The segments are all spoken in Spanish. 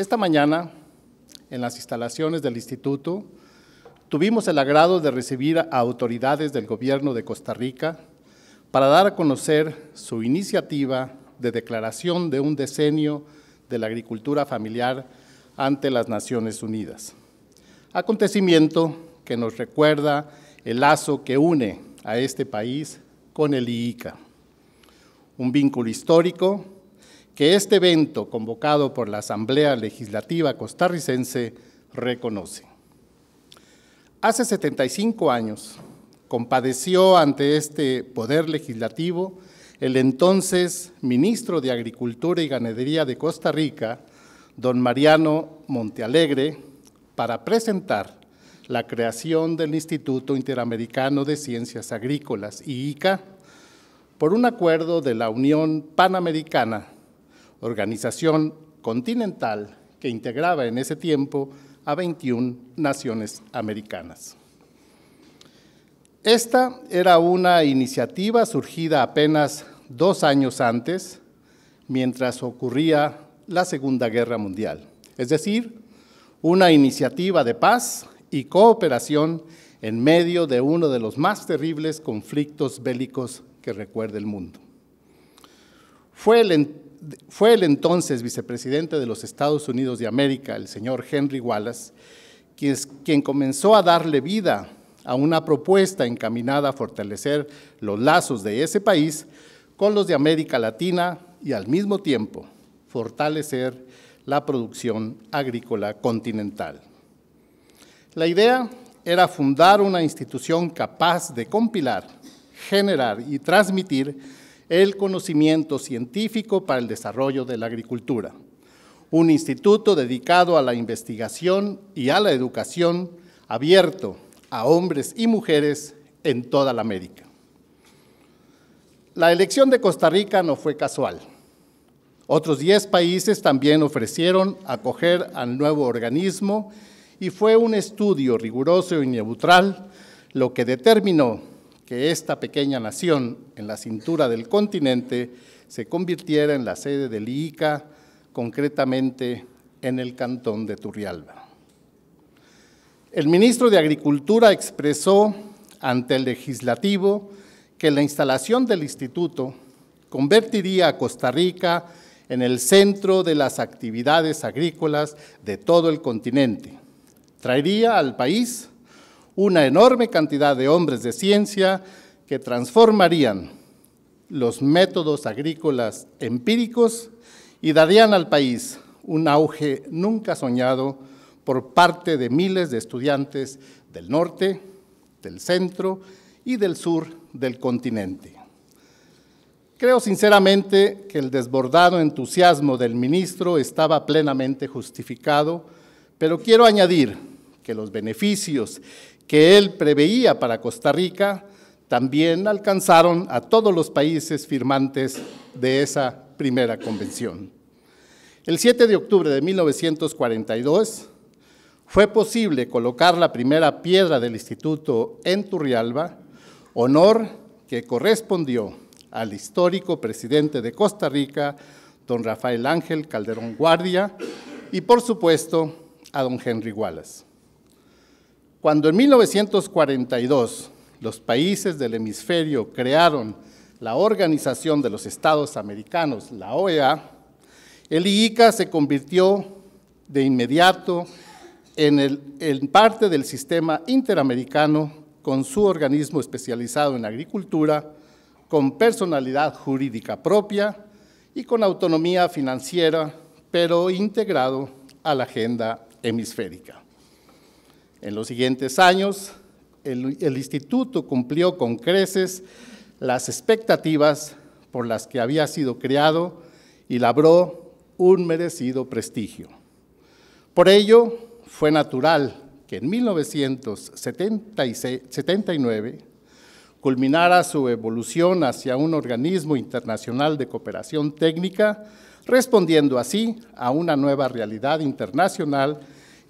Esta mañana, en las instalaciones del instituto, tuvimos el agrado de recibir a autoridades del gobierno de Costa Rica para dar a conocer su iniciativa de declaración de un decenio de la agricultura familiar ante las Naciones Unidas. Acontecimiento que nos recuerda el lazo que une a este país con el IICA, un vínculo histórico que este evento convocado por la Asamblea Legislativa Costarricense reconoce. Hace 75 años compadeció ante este Poder Legislativo el entonces ministro de Agricultura y Ganadería de Costa Rica, don Mariano Montealegre, para presentar la creación del Instituto Interamericano de Ciencias Agrícolas, IICA, por un acuerdo de la Unión Panamericana organización continental que integraba en ese tiempo a 21 naciones americanas. Esta era una iniciativa surgida apenas dos años antes, mientras ocurría la Segunda Guerra Mundial, es decir, una iniciativa de paz y cooperación en medio de uno de los más terribles conflictos bélicos que recuerda el mundo. Fue el, entonces vicepresidente de los Estados Unidos de América, el señor Henry Wallace, quien comenzó a darle vida a una propuesta encaminada a fortalecer los lazos de ese país con los de América Latina y al mismo tiempo fortalecer la producción agrícola continental. La idea era fundar una institución capaz de compilar, generar y transmitir el conocimiento científico para el desarrollo de la agricultura. Un instituto dedicado a la investigación y a la educación abierto a hombres y mujeres en toda la América. La elección de Costa Rica no fue casual. Otros 10 países también ofrecieron acoger al nuevo organismo y fue un estudio riguroso y neutral lo que determinó que esta pequeña nación en la cintura del continente se convirtiera en la sede de LICA, concretamente en el cantón de Turrialba. El ministro de Agricultura expresó ante el legislativo que la instalación del instituto convertiría a Costa Rica en el centro de las actividades agrícolas de todo el continente. Traería al país una enorme cantidad de hombres de ciencia que transformarían los métodos agrícolas empíricos y darían al país un auge nunca soñado por parte de miles de estudiantes del norte, del centro y del sur del continente. Creo sinceramente que el desbordado entusiasmo del ministro estaba plenamente justificado, pero quiero añadir que los beneficios que él preveía para Costa Rica también alcanzaron a todos los países firmantes de esa primera convención. El 7 de octubre de 1942 fue posible colocar la primera piedra del instituto en Turrialba, honor que correspondió al histórico presidente de Costa Rica, don Rafael Ángel Calderón Guardia, y por supuesto a don Henry Wallace. Cuando en 1942 los países del hemisferio crearon la Organización de los Estados Americanos, la OEA, el IICA se convirtió de inmediato en, parte del sistema interamericano con su organismo especializado en agricultura, con personalidad jurídica propia y con autonomía financiera, pero integrado a la agenda hemisférica. En los siguientes años, el, instituto cumplió con creces las expectativas por las que había sido creado y labró un merecido prestigio. Por ello, fue natural que en 1979 culminara su evolución hacia un organismo internacional de cooperación técnica, respondiendo así a una nueva realidad internacional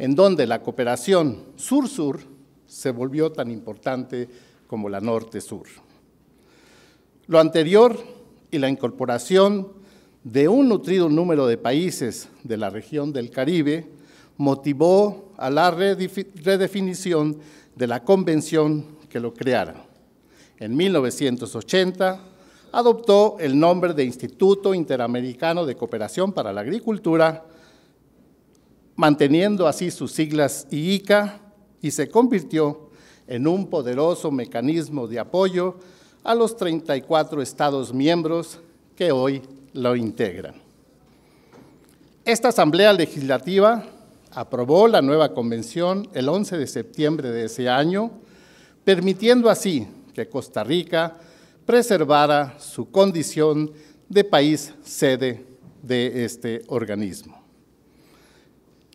en donde la cooperación sur-sur se volvió tan importante como la norte-sur. Lo anterior y la incorporación de un nutrido número de países de la región del Caribe motivó a la redefinición de la convención que lo creara. En 1980 adoptó el nombre de Instituto Interamericano de Cooperación para la Agricultura, manteniendo así sus siglas IICA, y se convirtió en un poderoso mecanismo de apoyo a los 34 estados miembros que hoy lo integran. Esta Asamblea Legislativa aprobó la nueva convención el 11 de septiembre de ese año, permitiendo así que Costa Rica preservara su condición de país sede de este organismo.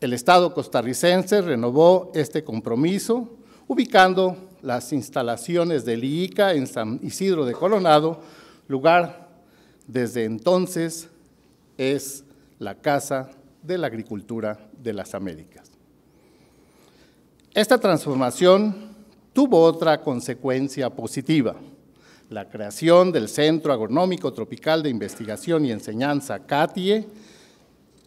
El Estado costarricense renovó este compromiso, ubicando las instalaciones del IICA en San Isidro de Coronado, lugar desde entonces es la Casa de la Agricultura de las Américas. Esta transformación tuvo otra consecuencia positiva, la creación del Centro Agronómico Tropical de Investigación y Enseñanza CATIE,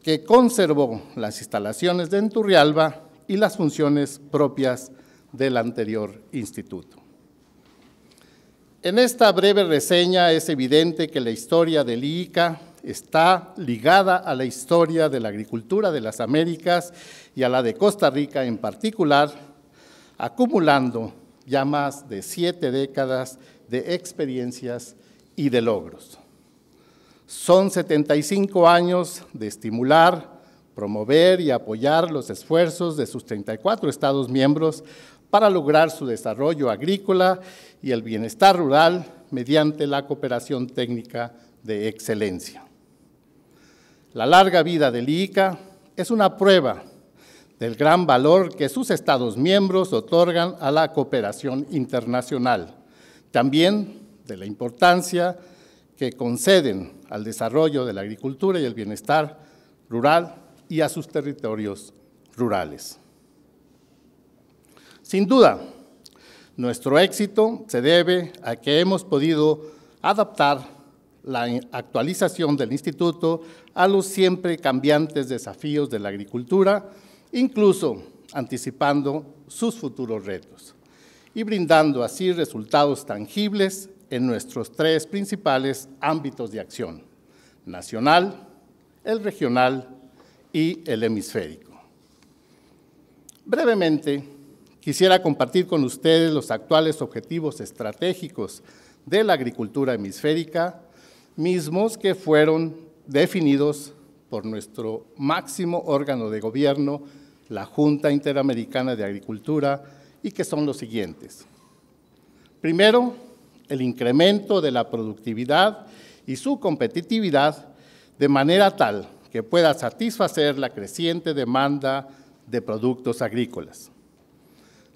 que conservó las instalaciones de Enturrialba y las funciones propias del anterior instituto. En esta breve reseña es evidente que la historia del IICA está ligada a la historia de la agricultura de las Américas y a la de Costa Rica en particular, acumulando ya más de siete décadas de experiencias y de logros. Son 75 años de estimular, promover y apoyar los esfuerzos de sus 34 Estados miembros para lograr su desarrollo agrícola y el bienestar rural mediante la cooperación técnica de excelencia. La larga vida del ICA es una prueba del gran valor que sus Estados miembros otorgan a la cooperación internacional, también de la importancia de que conceden al desarrollo de la agricultura y el bienestar rural y a sus territorios rurales. Sin duda, nuestro éxito se debe a que hemos podido adaptar la actualización del instituto a los siempre cambiantes desafíos de la agricultura, incluso anticipando sus futuros retos y brindando así resultados tangibles en nuestros tres principales ámbitos de acción, nacional, el regional y el hemisférico. Brevemente, quisiera compartir con ustedes los actuales objetivos estratégicos de la agricultura hemisférica, mismos que fueron definidos por nuestro máximo órgano de gobierno, la Junta Interamericana de Agricultura, y que son los siguientes. Primero, el incremento de la productividad y su competitividad de manera tal que pueda satisfacer la creciente demanda de productos agrícolas.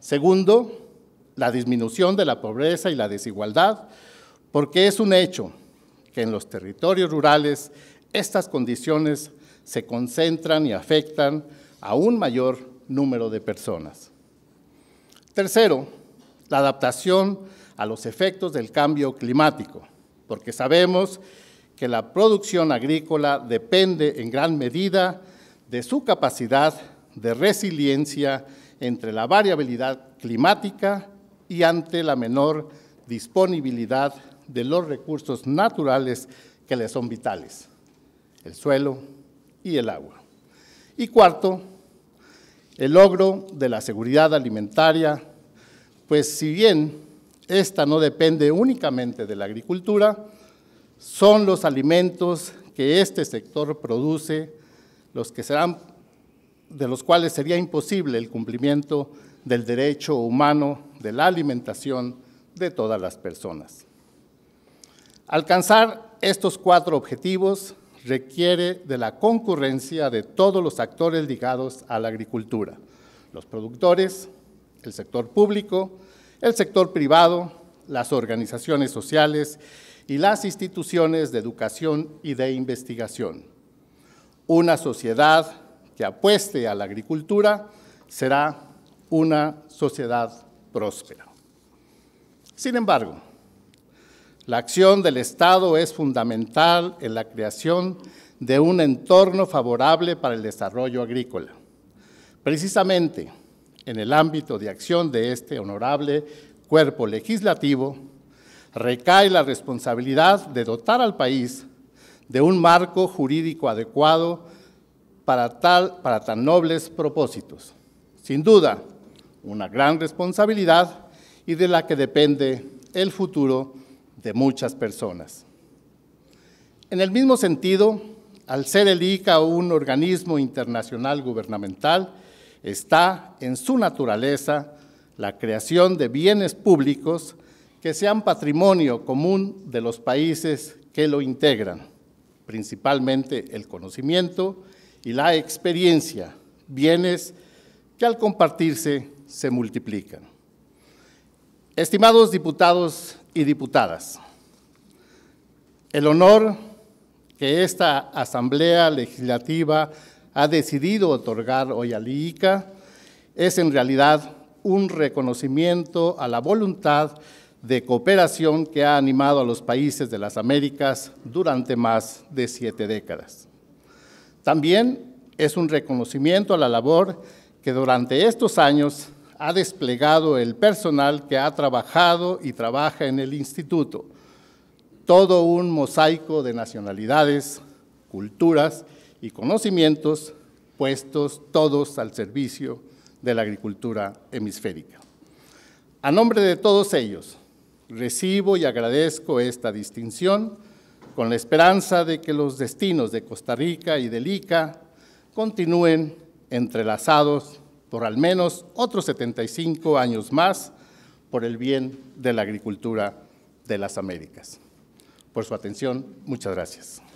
Segundo, la disminución de la pobreza y la desigualdad, porque es un hecho que en los territorios rurales estas condiciones se concentran y afectan a un mayor número de personas. Tercero, la adaptación a los efectos del cambio climático, porque sabemos que la producción agrícola depende en gran medida de su capacidad de resiliencia entre la variabilidad climática y ante la menor disponibilidad de los recursos naturales que le son vitales, el suelo y el agua. Y cuarto, el logro de la seguridad alimentaria, pues si bien esta no depende únicamente de la agricultura, son los alimentos que este sector produce los que de los cuales sería imposible el cumplimiento del derecho humano de la alimentación de todas las personas. Alcanzar estos cuatro objetivos requiere de la concurrencia de todos los actores ligados a la agricultura, los productores, el sector público, el sector privado, las organizaciones sociales y las instituciones de educación y de investigación. Una sociedad que apueste a la agricultura será una sociedad próspera. Sin embargo, la acción del Estado es fundamental en la creación de un entorno favorable para el desarrollo agrícola. Precisamente, en el ámbito de acción de este honorable cuerpo legislativo, recae la responsabilidad de dotar al país de un marco jurídico adecuado para, tal, para tan nobles propósitos. Sin duda, una gran responsabilidad y de la que depende el futuro de muchas personas. En el mismo sentido, al ser el ICA un organismo internacional gubernamental, está en su naturaleza la creación de bienes públicos que sean patrimonio común de los países que lo integran, principalmente el conocimiento y la experiencia, bienes que al compartirse se multiplican. Estimados diputados y diputadas, el honor que esta Asamblea Legislativa ha decidido otorgar hoy al IICA es en realidad un reconocimiento a la voluntad de cooperación que ha animado a los países de las Américas durante más de siete décadas. También es un reconocimiento a la labor que durante estos años ha desplegado el personal que ha trabajado y trabaja en el instituto, todo un mosaico de nacionalidades, culturas y conocimientos puestos todos al servicio de la agricultura hemisférica. A nombre de todos ellos, recibo y agradezco esta distinción con la esperanza de que los destinos de Costa Rica y del ICA continúen entrelazados por al menos otros 75 años más por el bien de la agricultura de las Américas. Por su atención, muchas gracias.